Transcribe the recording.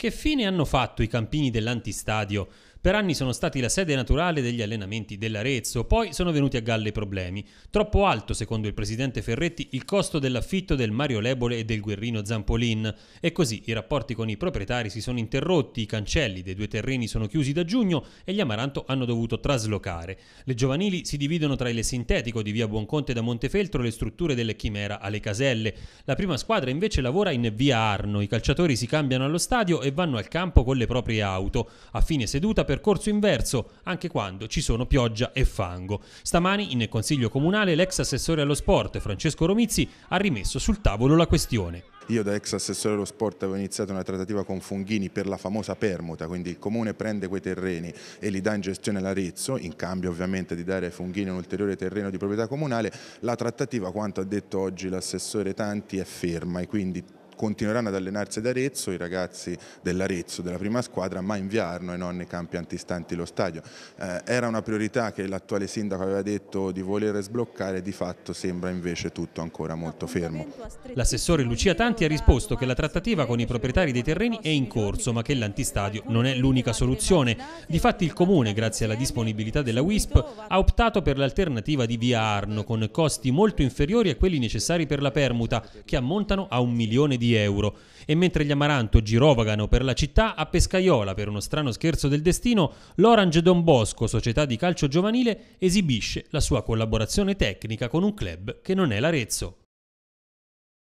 Che fine hanno fatto i campini dell'antistadio per anni sono stati la sede naturale degli allenamenti dell'Arezzo, poi sono venuti a galla i problemi. Troppo alto, secondo il presidente Ferretti, il costo dell'affitto del Mario Lebole e del Guerrino Zampolin. E così i rapporti con i proprietari si sono interrotti, i cancelli dei due terreni sono chiusi da giugno e gli Amaranto hanno dovuto traslocare. Le giovanili si dividono tra il sintetico di via Buonconte da Montefeltro e le strutture delle Chimera alle caselle. La prima squadra invece lavora in via Arno, i calciatori si cambiano allo stadio e vanno al campo con le proprie auto. A fine seduta per percorso inverso, anche quando ci sono pioggia e fango. Stamani in Consiglio Comunale l'ex assessore allo sport Francesco Romizzi ha rimesso sul tavolo la questione. Io da ex assessore dello sport avevo iniziato una trattativa con Funghini per la famosa permuta, quindi il comune prende quei terreni e li dà in gestione all'Arezzo, in cambio ovviamente di dare a Funghini un ulteriore terreno di proprietà comunale, la trattativa, quanto ha detto oggi l'assessore Tanti, è ferma e quindi continueranno ad allenarsi ad Arezzo i ragazzi dell'Arezzo, della prima squadra, ma in Viarno e non nei campi antistanti lo stadio. Eh, era una priorità che l'attuale sindaco aveva detto di voler sbloccare, di fatto sembra invece tutto ancora molto fermo. L'assessore Lucia Tanti ha risposto che la trattativa con i proprietari dei terreni è in corso, ma che l'antistadio non è l'unica soluzione. Difatti il Comune, grazie alla disponibilità della WISP, ha optato per l'alternativa di Via Arno, con costi molto inferiori a quelli necessari per la permuta, che ammontano a un milione di di euro. E mentre gli Amaranto girovagano per la città, a Pescaiola, per uno strano scherzo del destino, l'Orange Don Bosco, società di calcio giovanile, esibisce la sua collaborazione tecnica con un club che non è l'Arezzo.